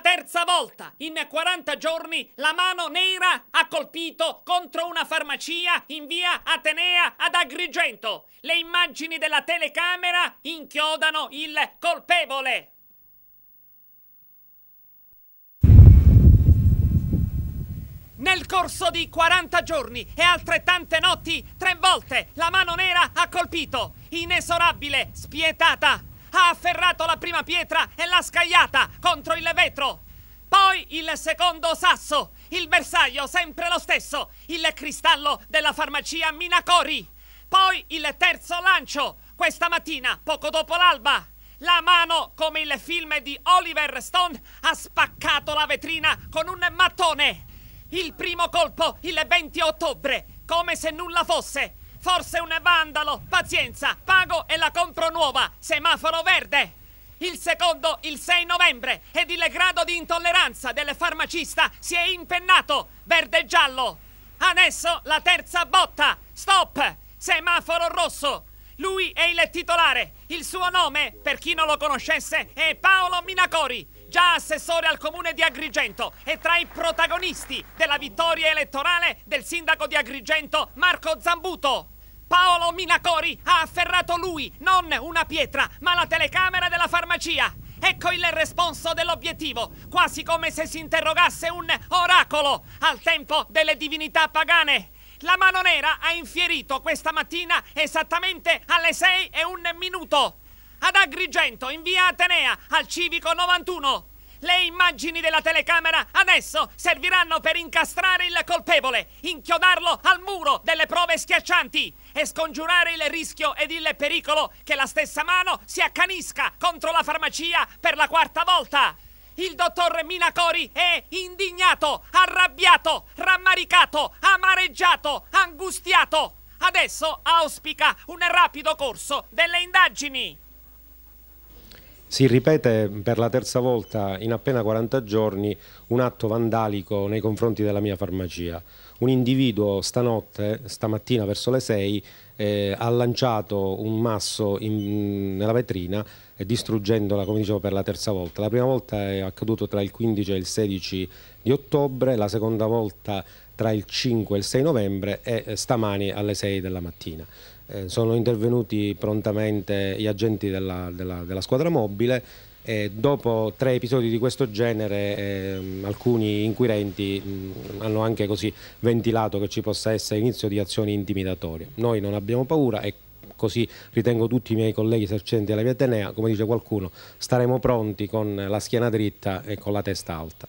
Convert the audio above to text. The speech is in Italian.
terza volta in 40 giorni la mano nera ha colpito contro una farmacia in via Atenea ad Agrigento. Le immagini della telecamera inchiodano il colpevole. Nel corso di 40 giorni e altrettante notti, tre volte la mano nera ha colpito, inesorabile, spietata ha afferrato la prima pietra e l'ha scagliata contro il vetro. Poi il secondo sasso, il bersaglio sempre lo stesso, il cristallo della farmacia Minacori. Poi il terzo lancio, questa mattina, poco dopo l'alba. La mano, come il film di Oliver Stone, ha spaccato la vetrina con un mattone. Il primo colpo, il 20 ottobre, come se nulla fosse. Forse un vandalo! Pazienza! Pago e la compro nuova! Semaforo verde! Il secondo, il 6 novembre, ed il grado di intolleranza del farmacista si è impennato! Verde e giallo! Adesso la terza botta! Stop! Semaforo rosso! Lui è il titolare! Il suo nome, per chi non lo conoscesse, è Paolo Minacori! già assessore al comune di Agrigento e tra i protagonisti della vittoria elettorale del sindaco di Agrigento Marco Zambuto. Paolo Minacori ha afferrato lui, non una pietra, ma la telecamera della farmacia. Ecco il responso dell'obiettivo, quasi come se si interrogasse un oracolo al tempo delle divinità pagane. La mano nera ha infierito questa mattina esattamente alle 6 e un minuto ad Agrigento, in via Atenea, al civico 91. Le immagini della telecamera adesso serviranno per incastrare il colpevole, inchiodarlo al muro delle prove schiaccianti e scongiurare il rischio ed il pericolo che la stessa mano si accanisca contro la farmacia per la quarta volta. Il dottor Minacori è indignato, arrabbiato, rammaricato, amareggiato, angustiato. Adesso auspica un rapido corso delle indagini. Si ripete per la terza volta in appena 40 giorni un atto vandalico nei confronti della mia farmacia. Un individuo stanotte, stamattina verso le 6, eh, ha lanciato un masso in, nella vetrina eh, distruggendola, come dicevo, per la terza volta. La prima volta è accaduto tra il 15 e il 16 di ottobre, la seconda volta tra il 5 e il 6 novembre e eh, stamani alle 6 della mattina. Eh, sono intervenuti prontamente gli agenti della, della, della squadra mobile e dopo tre episodi di questo genere eh, alcuni inquirenti mh, mm, hanno anche così ventilato che ci possa essere inizio di azioni intimidatorie. Noi non abbiamo paura e così ritengo tutti i miei colleghi esercenti della via Atenea, come dice qualcuno, staremo pronti con la schiena dritta e con la testa alta.